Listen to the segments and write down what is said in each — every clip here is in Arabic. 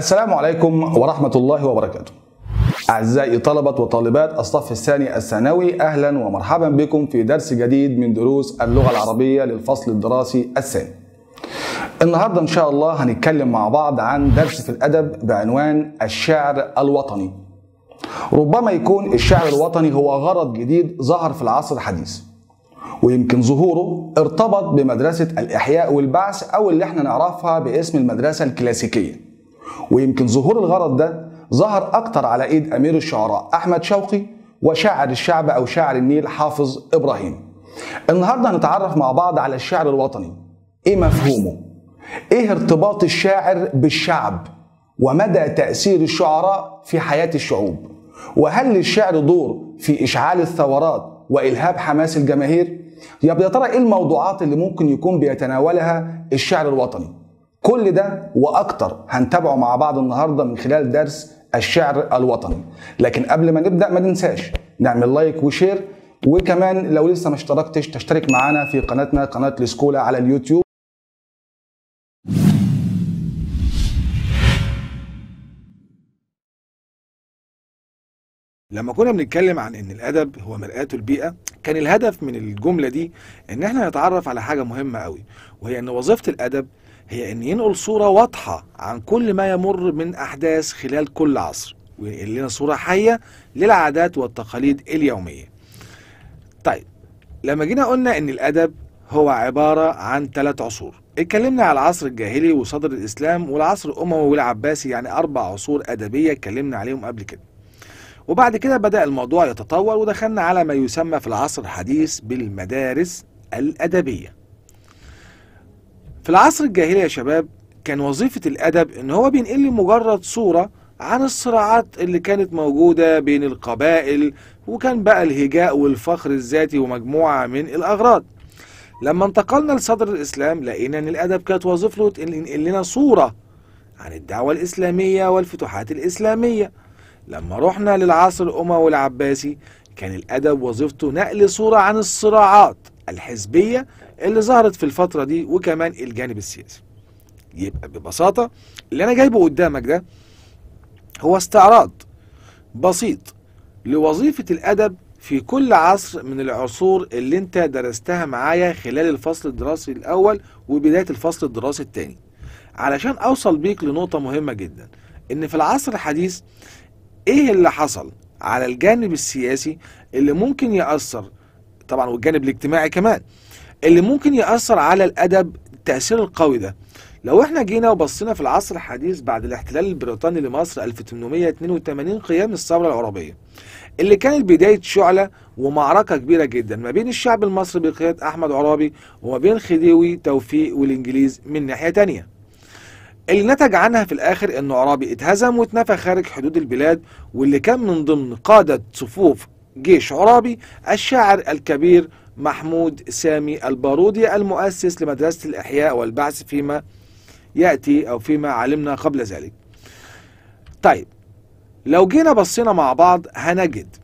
السلام عليكم ورحمة الله وبركاته أعزائي طلبة وطالبات الصف الثاني الثانوي أهلا ومرحبا بكم في درس جديد من دروس اللغة العربية للفصل الدراسي الثاني النهاردة إن شاء الله هنتكلم مع بعض عن درس في الأدب بعنوان الشعر الوطني ربما يكون الشعر الوطني هو غرض جديد ظهر في العصر الحديث ويمكن ظهوره ارتبط بمدرسة الإحياء والبعث أو اللي احنا نعرفها باسم المدرسة الكلاسيكية ويمكن ظهور الغرض ده ظهر أكتر على إيد أمير الشعراء أحمد شوقي وشاعر الشعب أو شاعر النيل حافظ إبراهيم النهاردة هنتعرف مع بعض على الشعر الوطني إيه مفهومه؟ إيه ارتباط الشاعر بالشعب؟ ومدى تأثير الشعراء في حياة الشعوب؟ وهل للشعر دور في إشعال الثورات وإلهاب حماس الجماهير؟ يا ترى إيه الموضوعات اللي ممكن يكون بيتناولها الشعر الوطني؟ كل ده واكتر هنتابعه مع بعض النهارده من خلال درس الشعر الوطني لكن قبل ما نبدا ما ننساش نعمل لايك وشير وكمان لو لسه ما اشتركتش تشترك معانا في قناتنا قناه الاسكولا على اليوتيوب لما كنا بنتكلم عن ان الادب هو مرآة البيئه كان الهدف من الجمله دي ان احنا نتعرف على حاجه مهمه قوي وهي ان وظيفه الادب هي أن ينقل صورة واضحة عن كل ما يمر من أحداث خلال كل عصر وينقل لنا صورة حية للعادات والتقاليد اليومية طيب لما جينا قلنا أن الأدب هو عبارة عن ثلاث عصور اتكلمنا على العصر الجاهلي وصدر الإسلام والعصر الأموي والعباسي يعني أربع عصور أدبية اتكلمنا عليهم قبل كده وبعد كده بدأ الموضوع يتطور ودخلنا على ما يسمى في العصر الحديث بالمدارس الأدبية في العصر الجاهلي يا شباب كان وظيفة الأدب إن هو بينقل لي مجرد صورة عن الصراعات اللي كانت موجودة بين القبائل وكان بقى الهجاء والفخر الذاتي ومجموعة من الأغراض لما انتقلنا لصدر الإسلام لقينا إن الأدب كانت وظيفته ينقل لنا صورة عن الدعوة الإسلامية والفتوحات الإسلامية لما رحنا للعصر الأموي والعباسي كان الأدب وظيفته نقل صورة عن الصراعات الحزبية اللي ظهرت في الفترة دي وكمان الجانب السياسي يبقى ببساطة اللي أنا جايبه قدامك ده هو استعراض بسيط لوظيفة الأدب في كل عصر من العصور اللي انت درستها معايا خلال الفصل الدراسي الأول وبداية الفصل الدراسي الثاني علشان أوصل بيك لنقطة مهمة جدا إن في العصر الحديث إيه اللي حصل على الجانب السياسي اللي ممكن يأثر طبعا والجانب الاجتماعي كمان اللي ممكن يأثر على الأدب التأثير القوي ده لو احنا جينا وبصينا في العصر الحديث بعد الاحتلال البريطاني لمصر 1882 قيام الثورة العربية اللي كانت بداية شعلة ومعركة كبيرة جدا ما بين الشعب المصري بقيادة أحمد عرابي وما بين خديوي توفيق والإنجليز من ناحية تانية اللي نتج عنها في الآخر أن عرابي اتهزم واتنفى خارج حدود البلاد واللي كان من ضمن قادة صفوف جيش عرابي الشاعر الكبير محمود سامي البارودي المؤسس لمدرسة الإحياء والبعث فيما يأتي أو فيما علمنا قبل ذلك طيب لو جينا بصينا مع بعض هنجد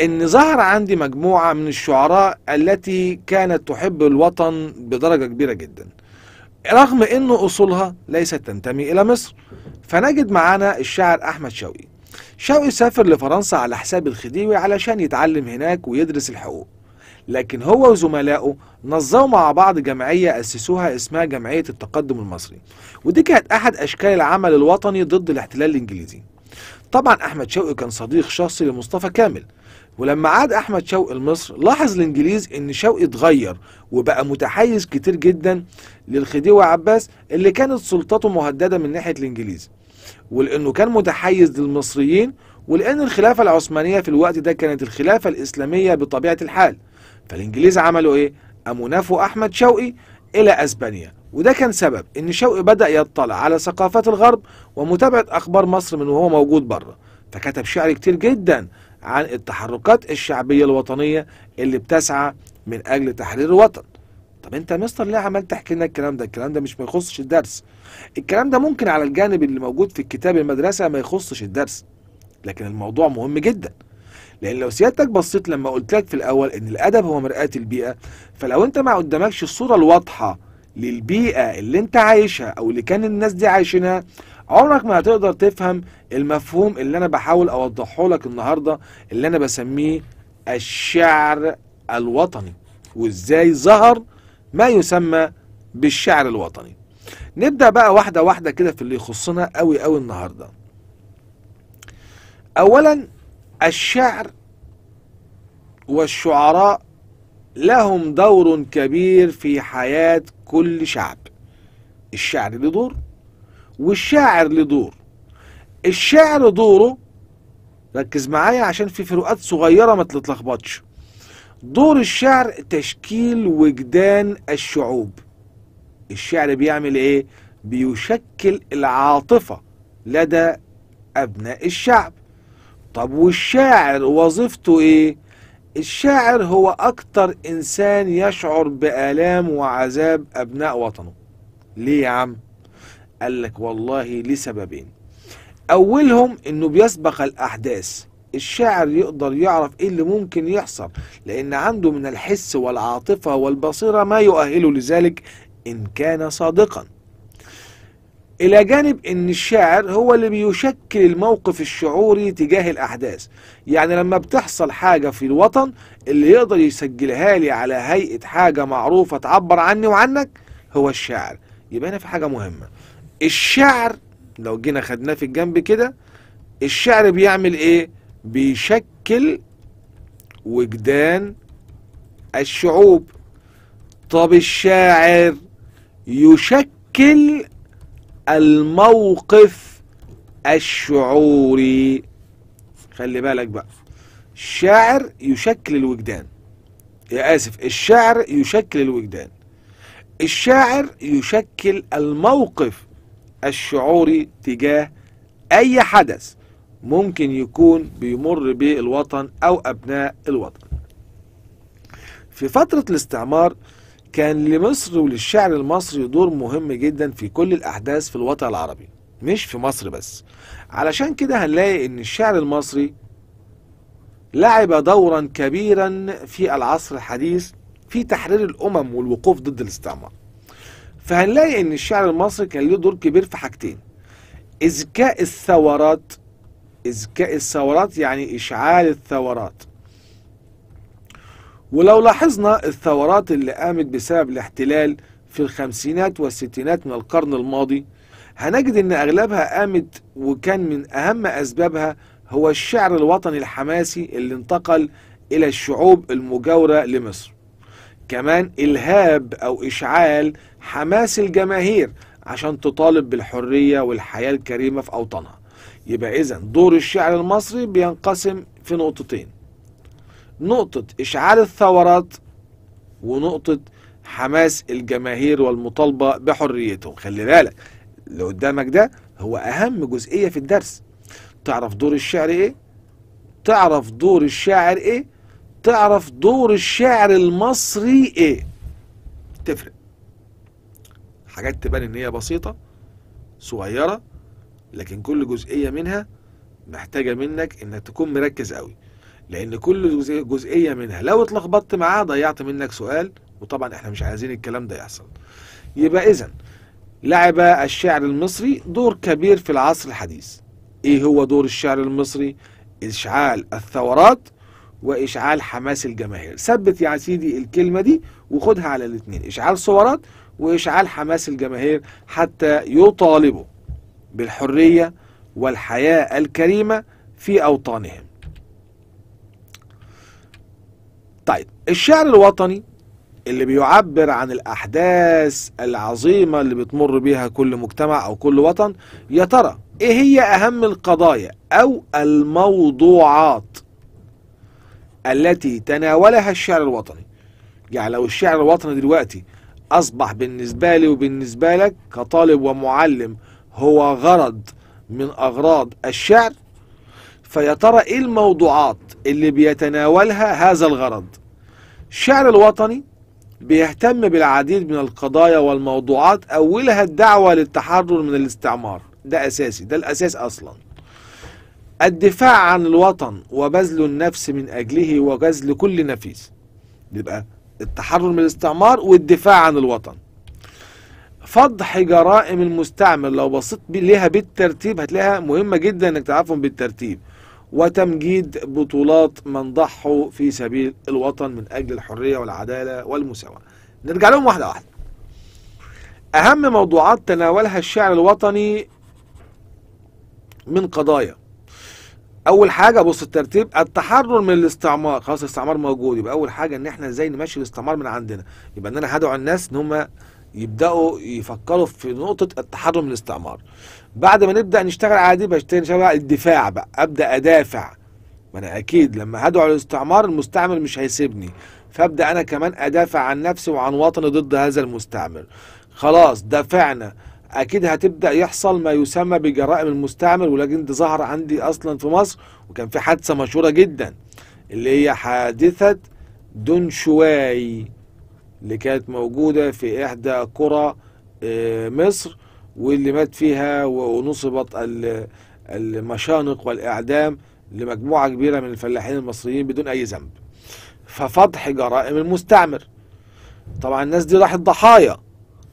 ان ظهر عندي مجموعة من الشعراء التي كانت تحب الوطن بدرجة كبيرة جدا رغم ان اصولها ليست تنتمي الى مصر فنجد معانا الشاعر احمد شوقي شاو يسافر لفرنسا على حساب الخديوي علشان يتعلم هناك ويدرس الحقوق لكن هو وزملائه نظموا مع بعض جمعية أسسوها اسمها جمعية التقدم المصري ودي كانت أحد أشكال العمل الوطني ضد الاحتلال الإنجليزي طبعا أحمد شوقي كان صديق شخصي لمصطفى كامل ولما عاد أحمد شوقي لمصر لاحظ الإنجليز إن شوقي اتغير وبقى متحيز كتير جدا للخديوي عباس اللي كانت سلطته مهددة من ناحية الإنجليزي ولأنه كان متحيز للمصريين ولأن الخلافة العثمانية في الوقت ده كانت الخلافة الإسلامية بطبيعة الحال فالإنجليز عملوا إيه؟ قاموا نافوا أحمد شوقي إلى أسبانيا وده كان سبب إن شوقي بدأ يطلع على ثقافات الغرب ومتابعة أخبار مصر من وهو موجود بره فكتب شعر كتير جدا عن التحركات الشعبية الوطنية اللي بتسعى من أجل تحرير الوطن طب انت يا مستر ليه عمال تحكي لنا الكلام ده الكلام ده مش ما يخصش الدرس الكلام ده ممكن على الجانب اللي موجود في الكتاب المدرسه ما يخصش الدرس لكن الموضوع مهم جدا لان لو سيادتك بصيت لما قلت لك في الاول ان الادب هو مرآة البيئه فلو انت ما قدامكش الصوره الواضحه للبيئه اللي انت عايشها او اللي كان الناس دي عايشينها عمرك ما هتقدر تفهم المفهوم اللي انا بحاول اوضحه لك النهارده اللي انا بسميه الشعر الوطني وازاي ظهر ما يسمى بالشعر الوطني نبدأ بقى واحدة واحدة كده في اللي يخصنا قوي قوي النهاردة أولا الشعر والشعراء لهم دور كبير في حياة كل شعب الشعر له دور والشاعر له دور دوره ركز معايا عشان في فروقات صغيرة ما تتلخبطش دور الشعر تشكيل وجدان الشعوب الشعر بيعمل ايه بيشكل العاطفة لدى ابناء الشعب طب والشاعر وظيفته ايه الشاعر هو اكتر انسان يشعر بالام وعذاب ابناء وطنه ليه يا عم قال لك والله لسببين اولهم انه بيسبق الاحداث الشاعر يقدر يعرف ايه اللي ممكن يحصل لان عنده من الحس والعاطفة والبصيرة ما يؤهله لذلك ان كان صادقا الى جانب ان الشاعر هو اللي بيشكل الموقف الشعوري تجاه الاحداث يعني لما بتحصل حاجة في الوطن اللي يقدر يسجلها لي على هيئة حاجة معروفة تعبر عني وعنك هو الشاعر يبقى هنا في حاجة مهمة الشعر لو جينا خدناه في الجنب كده الشعر بيعمل ايه بيشكل وجدان الشعوب طب الشاعر يشكل الموقف الشعوري خلي بالك بقى الشاعر يشكل الوجدان يا آسف الشاعر يشكل الوجدان الشاعر يشكل الموقف الشعوري تجاه أي حدث ممكن يكون بيمر بالوطن أو أبناء الوطن في فترة الاستعمار كان لمصر وللشعر المصري دور مهم جدا في كل الأحداث في الوطن العربي مش في مصر بس علشان كده هنلاقي ان الشعر المصري لعب دورا كبيرا في العصر الحديث في تحرير الأمم والوقوف ضد الاستعمار فهنلاقي ان الشعر المصري كان له دور كبير في حاجتين إذكاء الثورات إزكاء الثورات يعني إشعال الثورات ولو لاحظنا الثورات اللي قامت بسبب الاحتلال في الخمسينات والستينات من القرن الماضي هنجد ان اغلبها قامت وكان من اهم اسبابها هو الشعر الوطني الحماسي اللي انتقل الى الشعوب المجاورة لمصر كمان الهاب او اشعال حماس الجماهير عشان تطالب بالحرية والحياة الكريمة في اوطانها يبقى إذا دور الشعر المصري بينقسم في نقطتين نقطة إشعال الثورات ونقطة حماس الجماهير والمطالبة بحريتهم خلي بالك اللي قدامك ده هو أهم جزئية في الدرس تعرف دور الشعر إيه تعرف دور الشاعر إيه تعرف دور الشعر المصري إيه تفرق حاجات تبان إن هي بسيطة صغيرة لكن كل جزئية منها محتاجة منك انك تكون مركز قوي لان كل جزئية منها لو اتلخبطت معاها ضيعت منك سؤال وطبعا احنا مش عايزين الكلام ده يحصل يبقى اذا لعب الشعر المصري دور كبير في العصر الحديث ايه هو دور الشعر المصري اشعال الثورات واشعال حماس الجماهير ثبت يا سيدي الكلمة دي وخدها على الاثنين اشعال ثورات واشعال حماس الجماهير حتى يطالبوا بالحرية والحياة الكريمة في أوطانهم طيب الشعر الوطني اللي بيعبر عن الأحداث العظيمة اللي بتمر بيها كل مجتمع أو كل وطن يا ترى إيه هي أهم القضايا أو الموضوعات التي تناولها الشعر الوطني يعني لو الشعر الوطني دلوقتي أصبح بالنسبة لي وبالنسبة لك كطالب ومعلم هو غرض من أغراض الشعر فيا ترى إيه الموضوعات اللي بيتناولها هذا الغرض الشعر الوطني بيهتم بالعديد من القضايا والموضوعات أولها الدعوة للتحرر من الاستعمار ده أساسي ده الأساس أصلا الدفاع عن الوطن وبذل النفس من أجله وجزل كل نفيس يبقى التحرر من الاستعمار والدفاع عن الوطن فضح جرائم المستعمر لو بصيت ليها بالترتيب هتلاقيها مهمة جدا انك تعرفهم بالترتيب وتمجيد بطولات من ضحوا في سبيل الوطن من أجل الحرية والعدالة والمساواة نرجع لهم واحدة واحدة أهم موضوعات تناولها الشعر الوطني من قضايا أول حاجة بص الترتيب التحرر من الاستعمار خلاص الاستعمار موجود يبقى أول حاجة إن إحنا إزاي نمشي الاستعمار من عندنا يبقى إن أنا هدعو الناس إن هم يبداوا يفكروا في نقطه التحرر من الاستعمار بعد ما نبدا نشتغل على دي بشتغل على الدفاع بقى ابدا ادافع ما انا اكيد لما هدعو للاستعمار المستعمر مش هيسيبني فابدا انا كمان ادافع عن نفسي وعن وطني ضد هذا المستعمر خلاص دافعنا اكيد هتبدا يحصل ما يسمى بجرائم المستعمر ولكن دي ظهر عندي اصلا في مصر وكان في حادثه مشهوره جدا اللي هي حادثه دون شواي اللي كانت موجودة في إحدى قرى آه، مصر واللي مات فيها ونصبت المشانق والإعدام لمجموعة كبيرة من الفلاحين المصريين بدون أي ذنب ففضح جرائم المستعمر طبعا الناس دي راحت ضحايا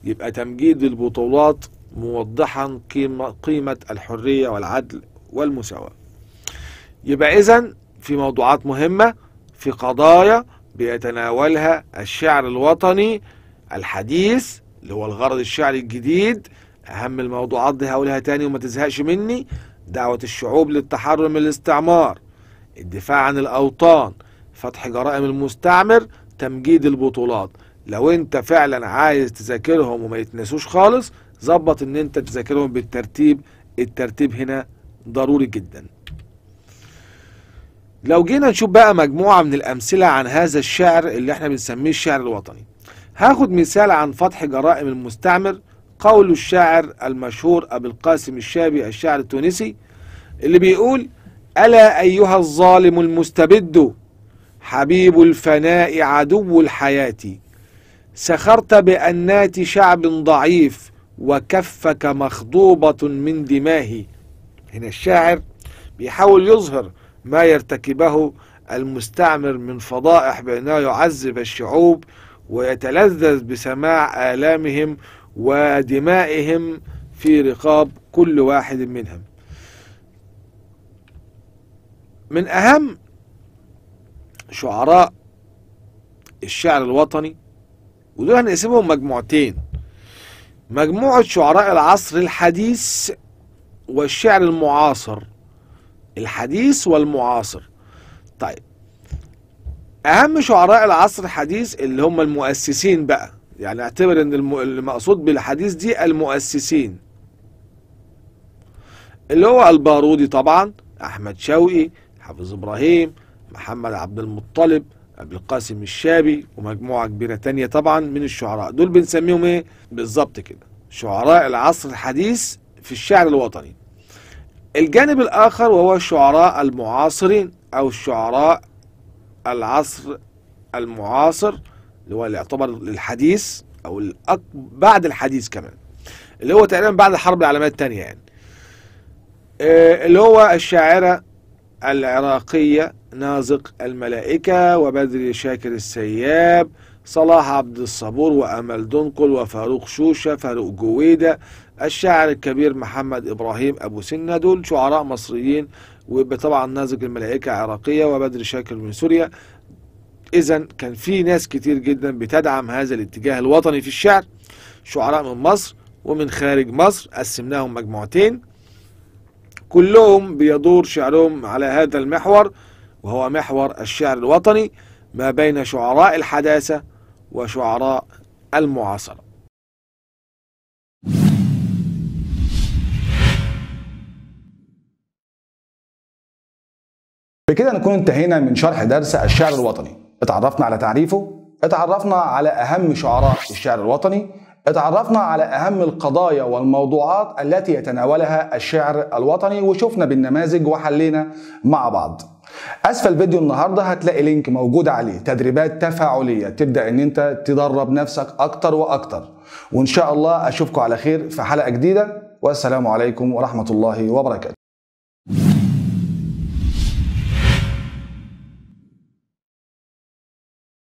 يبقى تمجيد البطولات موضحا قيمة, قيمة الحرية والعدل والمساواة يبقى إذن في موضوعات مهمة في قضايا بيتناولها الشعر الوطني الحديث اللي هو الغرض الشعري الجديد أهم الموضوعات دي هقولها تاني وما تزهقش مني دعوة الشعوب للتحرر من الاستعمار الدفاع عن الأوطان فتح جرائم المستعمر تمجيد البطولات لو انت فعلا عايز تذاكرهم وما يتنسوش خالص ظبط ان انت تذاكرهم بالترتيب الترتيب هنا ضروري جدا لو جينا نشوف بقى مجموعة من الأمثلة عن هذا الشعر اللي احنا بنسميه الشعر الوطني هاخد مثال عن فتح جرائم المستعمر قول الشاعر المشهور أبو القاسم الشابي الشاعر التونسي اللي بيقول ألا أيها الظالم المستبد حبيب الفناء عدو الحياة سخرت بأنات شعب ضعيف وكفك مخضوبة من دماه هنا الشاعر بيحاول يظهر ما يرتكبه المستعمر من فضائح بأنه يعذب الشعوب ويتلذذ بسماع آلامهم ودمائهم في رقاب كل واحد منهم من أهم شعراء الشعر الوطني ودول هنقسمهم مجموعتين مجموعة شعراء العصر الحديث والشعر المعاصر الحديث والمعاصر طيب اهم شعراء العصر الحديث اللي هم المؤسسين بقى يعني اعتبر ان المقصود بالحديث دي المؤسسين اللي هو البارودي طبعا احمد شوقي حافظ ابراهيم محمد عبد المطلب ابو القاسم الشابي ومجموعه كبيره تانية طبعا من الشعراء دول بنسميهم ايه بالظبط كده شعراء العصر الحديث في الشعر الوطني الجانب الآخر وهو الشعراء المعاصرين أو الشعراء العصر المعاصر اللي هو اللي يعتبر للحديث أو الأك... بعد الحديث كمان اللي هو تقريبا بعد الحرب العالمية الثانية يعني آه، اللي هو الشاعرة العراقية نازق الملائكة وبدر شاكر السياب صلاح عبد الصبور وأمل دنقل وفاروق شوشة فاروق جويدة الشاعر الكبير محمد إبراهيم أبو سنة دول شعراء مصريين وطبعا نازق الملائكة عراقية وبدر شاكر من سوريا إذا كان في ناس كتير جدا بتدعم هذا الاتجاه الوطني في الشعر شعراء من مصر ومن خارج مصر قسمناهم مجموعتين كلهم بيدور شعرهم على هذا المحور وهو محور الشعر الوطني ما بين شعراء الحداثة وشعراء المعاصرة بكده نكون انتهينا من شرح درس الشعر الوطني اتعرفنا على تعريفه اتعرفنا على اهم شعراء الشعر الوطني اتعرفنا على اهم القضايا والموضوعات التي يتناولها الشعر الوطني وشفنا بالنماذج وحلينا مع بعض اسفل فيديو النهارده هتلاقي لينك موجود عليه تدريبات تفاعليه تبدا ان انت تدرب نفسك اكتر واكتر وان شاء الله اشوفكم على خير في حلقه جديده والسلام عليكم ورحمه الله وبركاته